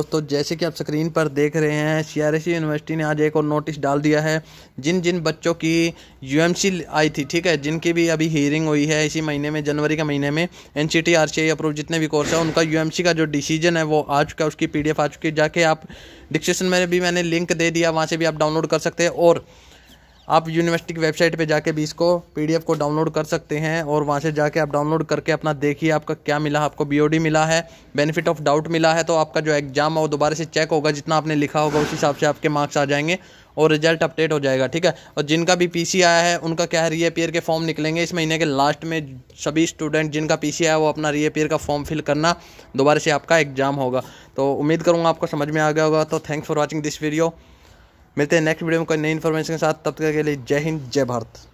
दोस्तों जैसे कि आप स्क्रीन पर देख रहे हैं सी यूनिवर्सिटी ने आज एक और नोटिस डाल दिया है जिन जिन बच्चों की यूएमसी आई थी ठीक है जिनकी भी अभी हियरिंग हुई है इसी महीने में जनवरी के महीने में N C T R C I approve जितने भी कोर्स है उनका यूएमसी का जो डिसीजन है वो आ चुका है उसकी पी डी एफ आ चुकी है जाके आप डिस्क्रिप्शन में भी मैंने लिंक दे दिया वहाँ से भी आप डाउनलोड कर सकते हैं और आप यूनिवर्सिटी की वेबसाइट पे जाके भी इसको पीडीएफ को डाउनलोड कर सकते हैं और वहाँ से जाके आप डाउनलोड करके अपना देखिए आपका क्या मिला आपको बीओडी मिला है बेनिफिट ऑफ डाउट मिला है तो आपका जो एग्ज़ाम है वो दोबारा से चेक होगा जितना आपने लिखा होगा उस हिसाब से आपके मार्क्स आ जाएंगे और रिजल्ट अपडेट हो जाएगा ठीक है और जिनका भी पी आया है उनका क्या है रीअपेयर के फॉर्म निकलेंगे इस महीने के लास्ट में सभी स्टूडेंट जिनका पी आया है वो अपना रीअपेयर का फॉर्म फिल करना दोबारा से आपका एग्ज़ाम होगा तो उम्मीद करूँगा आपको समझ में आ गया होगा तो thanks for watching this video मिलते हैं नेक्स्ट वीडियो में कोई नई इन्फॉर्मेशन के साथ तब तक के लिए जय हिंद जय भारत